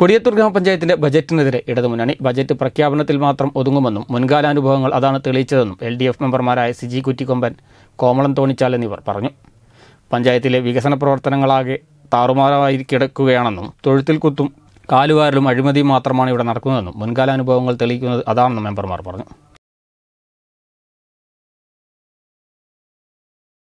കൊടിയത്തൂർ ഗ്രാമപഞ്ചായത്തിന്റെ ബജറ്റിനെതിരെ ഇടതുമുന്നണി ബജറ്റ് പ്രഖ്യാപനത്തിൽ മാത്രം ഒതുങ്ങുമെന്നും മുൻകാലാനുഭവങ്ങൾ അതാണ് തെളിയിച്ചതെന്നും എൽ ഡി എഫ് മെമ്പർമാരായ സിജി കുറ്റിക്കൊമ്പൻ കോമളം തോണിച്ചാൽ എന്നിവർ പറഞ്ഞു പഞ്ചായത്തിലെ വികസന പ്രവർത്തനങ്ങളാകെ താറുമാറായി കിടക്കുകയാണെന്നും തൊഴുത്തിൽ കുത്തും കാലുവാരലും അഴിമതിയും മാത്രമാണ് ഇവിടെ നടക്കുന്നതെന്നും മുൻകാലാനുഭവങ്ങൾ തെളിയിക്കുന്നത് അതാണെന്നും മെമ്പർമാർ പറഞ്ഞു